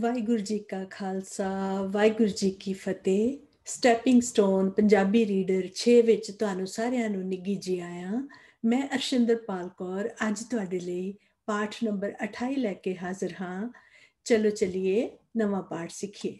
ਵਾਹਿਗੁਰੂ ਜੀ ਕਾ ਖਾਲਸਾ ਵਾਹਿਗੁਰੂ ਜੀ ਕੀ ਫਤਿਹ ਸਟੈਪਿੰਗ ਸਟੋਨ ਪੰਜਾਬੀ ਰੀਡਰ 6 ਵਿੱਚ ਤੁਹਾਨੂੰ ਸਾਰਿਆਂ ਨੂੰ ਨਿੱਗੀ ਜੀ ਆਇਆਂ ਮੈਂ ਅਰਸ਼ਿੰਦਰਪਾਲ ਕੌਰ ਅੱਜ ਤੁਹਾਡੇ ਲਈ ਪਾਠ ਨੰਬਰ 28 ਲੈ ਕੇ ਹਾਜ਼ਰ ਹਾਂ ਚਲੋ ਚਲਿਏ ਨਵਾਂ ਪਾਠ ਸਿੱਖੀਏ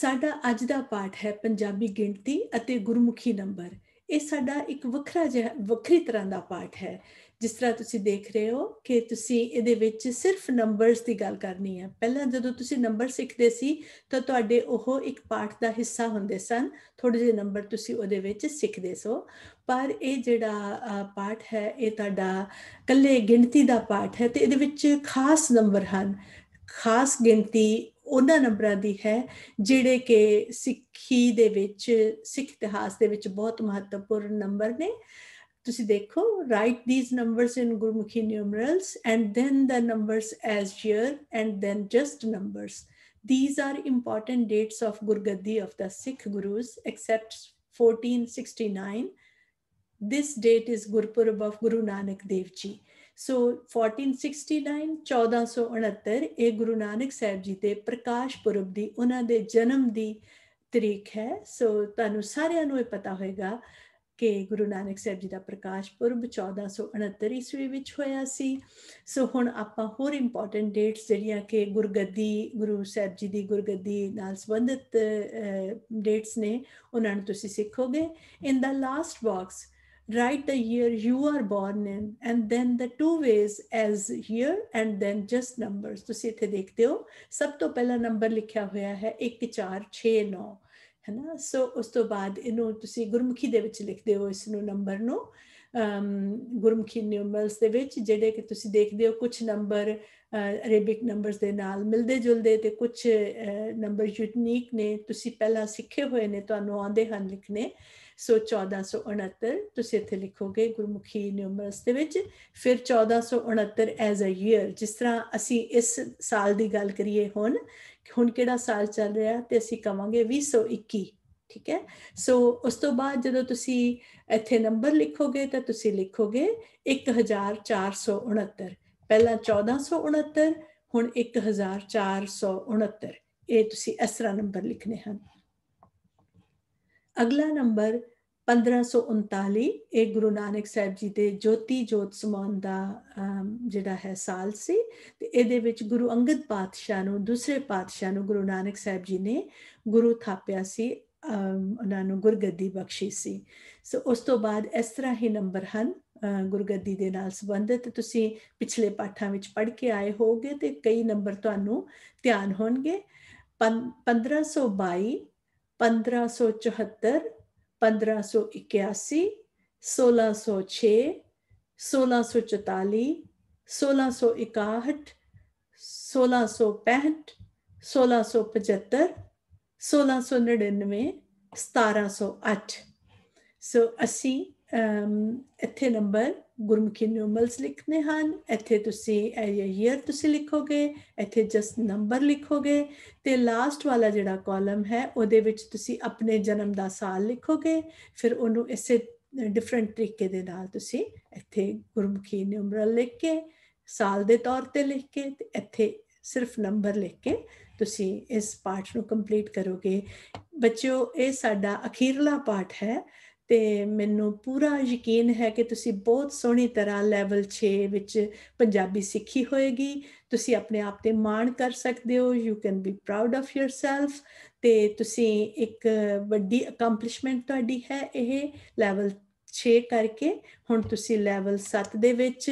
ਸਾਡਾ ਅੱਜ ਦਾ ਪਾਠ ਹੈ ਪੰਜਾਬੀ ਗਿਣਤੀ ਅਤੇ ਗੁਰਮੁਖੀ ਨੰਬਰ ਇਹ ਸਾਡਾ ਇੱਕ ਵੱਖਰਾ ਜਿਹਾ ਵੱਖਰੀ ਤਰ੍ਹਾਂ ਦਾ ਪਾਠ ਹੈ ਜਿਸ ਤਰ੍ਹਾਂ ਤੁਸੀਂ ਦੇਖ ਰਹੇ ਹੋ ਕਿ ਤੁਸੀਂ ਇਹਦੇ ਵਿੱਚ ਸਿਰਫ ਨੰਬਰਸ ਦੀ ਗੱਲ ਕਰਨੀ ਹੈ ਪਹਿਲਾਂ ਜਦੋਂ ਤੁਸੀਂ ਨੰਬਰ ਸਿੱਖਦੇ ਸੀ ਤਾਂ ਤੁਹਾਡੇ ਉਹ ਇੱਕ ਪਾਠ ਦਾ ਹਿੱਸਾ ਹੁੰਦੇ ਸਨ ਥੋੜੇ ਜਿਹੇ ਨੰਬਰ ਤੁਸੀਂ ਉਹਦੇ ਵਿੱਚ ਸਿੱਖਦੇ ਸੋ ਪਰ ਇਹ ਜਿਹੜਾ ਪਾਠ ਹੈ ਇਹ ਤੁਹਾਡਾ ਕੱਲੇ ਗਿਣਤੀ ਦਾ ਪਾਠ ਹੈ ਤੇ ਇਹਦੇ ਵਿੱਚ ਖਾਸ ਨੰਬਰ ਹਨ ਖਾਸ ਗਿਣਤੀ ਉਹਨਾਂ ਨੰਬਰਾਂ ਦੀ ਹੈ ਜਿਹੜੇ ਕਿ ਸਿੱਖੀ ਦੇ ਵਿੱਚ ਸਿੱਖ ਇਤਿਹਾਸ ਦੇ ਵਿੱਚ ਬਹੁਤ ਮਹੱਤਵਪੂਰਨ ਨੰਬਰ ਨੇ ਤੁਸੀਂ ਦੇਖੋ write these numbers in Gurmukhi numerals and then the numbers as here and then just numbers these are important dates of gurgaddi of the Sikh gurus except 1469 This date is Gurpurab of Guru Nanak Dev Ji. So 1469 1469 ਇਹ ਗੁਰੂ ਨਾਨਕ ਸਾਹਿਬ ਜੀ ਦੇ ਪ੍ਰਕਾਸ਼ ਪੁਰਬ ਦੀ ਉਹਨਾਂ ਦੇ ਜਨਮ ਦੀ ਤਰੀਖ ਹੈ ਸੋ ਤੁਹਾਨੂੰ ਸਾਰਿਆਂ ਨੂੰ ਇਹ ਪਤਾ ਹੋਵੇਗਾ ਕਿ ਗੁਰੂ ਨਾਨਕ ਸਾਹਿਬ ਜੀ ਦਾ ਪ੍ਰਕਾਸ਼ ਪੁਰਬ 1469 ਈਸਵੀ ਵਿੱਚ ਹੋਇਆ ਸੀ ਸੋ ਹੁਣ ਆਪਾਂ ਹੋਰ ਇੰਪੋਰਟੈਂਟ ਡੇਟਸ ਜਿਹੜੀਆਂ ਕਿ ਗੁਰਗੱਦੀ ਗੁਰੂ ਸਾਹਿਬ ਜੀ ਦੀ ਗੁਰਗੱਦੀ ਨਾਲ ਸੰਬੰਧਿਤ ਡੇਟਸ ਨੇ ਉਹਨਾਂ ਨੂੰ ਤੁਸੀਂ ਸਿੱਖੋਗੇ in the last box write the year you are born in and then the two ways as year and then just numbers to see ਇੱਥੇ ਦੇਖਦੇ ਹੋ ਸਭ ਤੋਂ ਪਹਿਲਾ ਨੰਬਰ ਲਿਖਿਆ ਹੋਇਆ ਹੈ 1 4 6 9 ਹੈਨਾ ਸੋ ਉਸ ਤੋਂ ਬਾਅਦ ਇਹਨੂੰ ਤੁਸੀਂ ਗੁਰਮੁਖੀ ਦੇ ਵਿੱਚ ਲਿਖਦੇ ਹੋ ਇਸ ਨੂੰ ਨੰਬਰ ਨੂੰ ਗੁਰਮੁਖੀ ਨਿਊਮਲਸ ਦੇ ਵਿੱਚ ਜਿਹੜੇ ਕਿ ਤੁਸੀਂ ਦੇਖਦੇ ਹੋ ਕੁਝ ਨੰਬਰ ਅਰੇਬਿਕ ਨੰਬਰਸ ਦੇ ਨਾਲ ਮਿਲਦੇ ਜੁਲਦੇ ਤੇ ਕੁਝ ਨੰਬਰ ਯੂਨੀਕ ਨੇ ਤੁਸੀਂ ਪਹਿਲਾਂ ਸਿੱਖੇ ਹੋਏ ਨੇ ਤੁਹਾਨੂੰ ਆਉਂਦੇ ਹਨ ਲਿਖਨੇ ਸੋ 1469 ਤੁਸੀਂ ਇੱਥੇ ਲਿਖੋਗੇ ਗੁਰਮੁਖੀ ਨਿਊਮਰਸ ਦੇ ਵਿੱਚ ਫਿਰ 1469 ਐਜ਼ ਅ ਈਅਰ ਜਿਸ ਤਰ੍ਹਾਂ ਅਸੀਂ ਇਸ ਸਾਲ ਦੀ ਗੱਲ ਕਰੀਏ ਹੁਣ ਹੁਣ ਕਿਹੜਾ ਸਾਲ ਚੱਲ ਰਿਹਾ ਤੇ ਅਸੀਂ ਕਵਾਂਗੇ 2021 ਠੀਕ ਹੈ ਸੋ ਉਸ ਤੋਂ ਬਾਅਦ ਜਦੋਂ ਤੁਸੀਂ ਇੱਥੇ ਨੰਬਰ ਲਿਖੋਗੇ ਤਾਂ ਤੁਸੀਂ ਲਿਖੋਗੇ 1469 ਪਹਿਲਾਂ 1469 ਹੁਣ 1469 ਇਹ ਤੁਸੀਂ ਇਸ ਤਰ੍ਹਾਂ ਨੰਬਰ ਲਿਖਨੇ ਹਨ ਅਗਲਾ ਨੰਬਰ 1539 ਇਹ ਗੁਰੂ ਨਾਨਕ ਸਾਹਿਬ ਜੀ ਦੇ ਜੋਤੀ ਜੋਤ ਸਮਾਨ ਦਾ ਜਿਹੜਾ ਹੈ ਸਾਲ ਸੀ ਤੇ ਇਹਦੇ ਵਿੱਚ ਗੁਰੂ ਅੰਗਦ ਪਾਤਸ਼ਾਹ ਨੂੰ ਦੂਸਰੇ ਪਾਤਸ਼ਾਹ ਨੂੰ ਗੁਰੂ ਨਾਨਕ ਸਾਹਿਬ ਜੀ ਨੇ ਗੁਰੂ ਥਾਪਿਆ ਸੀ ਉਹਨਾਂ ਨੂੰ ਗੁਰਗੱਦੀ ਬਖਸ਼ੀ ਸੀ ਸੋ ਉਸ ਤੋਂ ਬਾਅਦ ਇਸ ਤਰ੍ਹਾਂ ਹੀ ਨੰਬਰ ਹਨ ਗੁਰਗੱਦੀ ਦੇ ਨਾਲ ਸੰਬੰਧਿਤ ਤੁਸੀਂ ਪਿਛਲੇ ਪਾਠਾਂ ਵਿੱਚ ਪੜ੍ਹ ਕੇ ਆਏ ਹੋਗੇ ਤੇ ਕਈ ਨੰਬਰ ਤੁਹਾਨੂੰ ਧਿਆਨ ਹੋਣਗੇ 1522 1574 1581 1606 1644 1661 1665 1675 1699 1708 ਸੋ ਅਸੀਂ ਇੱਥੇ ਨੰਬਰ ਗੁਰਮੁਖੀ ਨਿਊਮਲਸ ਲਿਖਨੇ ਹਨ ਇੱਥੇ ਤੁਸੀਂ ਈਅਰ ਤੁਸੀਂ ਲਿਖੋਗੇ ਇੱਥੇ ਜਸ ਨੰਬਰ ਲਿਖੋਗੇ ਤੇ ਲਾਸਟ ਵਾਲਾ ਜਿਹੜਾ ਕਾਲਮ ਹੈ ਉਹਦੇ ਵਿੱਚ ਤੁਸੀਂ ਆਪਣੇ ਜਨਮ ਦਾ ਸਾਲ ਲਿਖੋਗੇ ਫਿਰ ਉਹਨੂੰ ਇਸੇ ਡਿਫਰੈਂਟ ਤਰੀਕੇ ਦੇ ਨਾਲ ਤੁਸੀਂ ਇੱਥੇ ਗੁਰਮੁਖੀ ਨਿਊਮਰਲ ਲਿਖ ਕੇ ਸਾਲ ਦੇ ਤੌਰ ਤੇ ਲਿਖ ਕੇ ਤੇ ਇੱਥੇ ਸਿਰਫ ਨੰਬਰ ਲਿਖ ਕੇ ਤੁਸੀਂ ਇਸ ਪਾਠ ਨੂੰ ਕੰਪਲੀਟ ਕਰੋਗੇ ਬੱਚਿਓ ਇਹ ਸਾਡਾ ਅਖੀਰਲਾ ਪਾਠ ਹੈ ਤੇ ਮੈਨੂੰ ਪੂਰਾ ਯਕੀਨ ਹੈ ਕਿ ਤੁਸੀਂ ਬਹੁਤ ਸੋਹਣੀ ਤਰ੍ਹਾਂ ਲੈਵਲ 6 ਵਿੱਚ ਪੰਜਾਬੀ ਸਿੱਖੀ ਹੋਏਗੀ ਤੁਸੀਂ ਆਪਣੇ ਆਪ ਤੇ ਮਾਣ ਕਰ ਸਕਦੇ ਹੋ you can be proud of yourself ਤੇ ਤੁਸੀਂ ਇੱਕ ਵੱਡੀ ਅਕੰਪਲਿਸ਼ਮੈਂਟ ਤੁਹਾਡੀ ਹੈ ਇਹ ਲੈਵਲ 6 ਕਰਕੇ ਹੁਣ ਤੁਸੀਂ ਲੈਵਲ 7 ਦੇ ਵਿੱਚ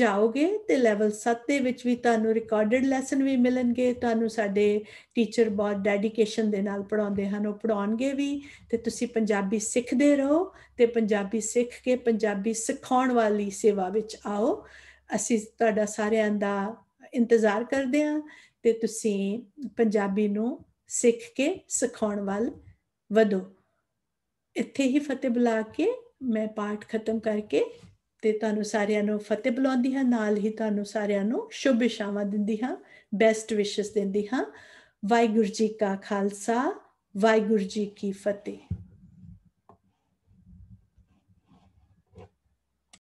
ਜਾਓਗੇ ਤੇ ਲੈਵਲ 7 ਦੇ ਵਿੱਚ ਵੀ ਤੁਹਾਨੂੰ ਰਿਕਾਰਡਡ ਲੈਸਨ ਵੀ ਮਿਲਣਗੇ ਤੁਹਾਨੂੰ ਸਾਡੇ ਟੀਚਰ ਬਹੁਤ ਡੈਡੀਕੇਸ਼ਨ ਦੇ ਨਾਲ ਪੜਾਉਂਦੇ ਹਨ ਉਹ ਪੜਾਉਣਗੇ ਵੀ ਤੇ ਤੁਸੀਂ ਪੰਜਾਬੀ ਸਿੱਖਦੇ ਰਹੋ ਤੇ ਪੰਜਾਬੀ ਸਿੱਖ ਕੇ ਪੰਜਾਬੀ ਸਿਖਾਉਣ ਵਾਲੀ ਸੇਵਾ ਵਿੱਚ ਆਓ ਅਸੀਂ ਤੁਹਾਡਾ ਸਾਰਿਆਂ ਦਾ ਇੰਤਜ਼ਾਰ ਕਰਦੇ ਹਾਂ ਤੇ ਤੁਸੀਂ ਪੰਜਾਬੀ ਨੂੰ ਸਿੱਖ ਕੇ ਸਿਖਾਉਣ ਵੱਲ ਵਧੋ ਇੱਥੇ ਹੀ ਫਤਿਹ ਬੁਲਾ ਕੇ ਮੈਂ ਪਾਠ ਖਤਮ ਕਰਕੇ ਤੇ ਤੁਹਾਨੂੰ ਸਾਰਿਆਂ ਨੂੰ ਫਤਿਹ ਬੁਲਾਉਂਦੀ ਹਾਂ ਨਾਲ ਹੀ ਤੁਹਾਨੂੰ ਸਾਰਿਆਂ ਨੂੰ ਸ਼ੁਭ ਇਸ਼ਾਵਾਂ ਦਿੰਦੀ ਹਾਂ ਬੈਸਟ ਵਿਸ਼ੇਸ ਦਿੰਦੀ ਹਾਂ ਵਾਹਿਗੁਰੂ ਜੀ ਕਾ ਖਾਲਸਾ ਵਾਹਿਗੁਰੂ ਜੀ ਕੀ ਫਤਿਹ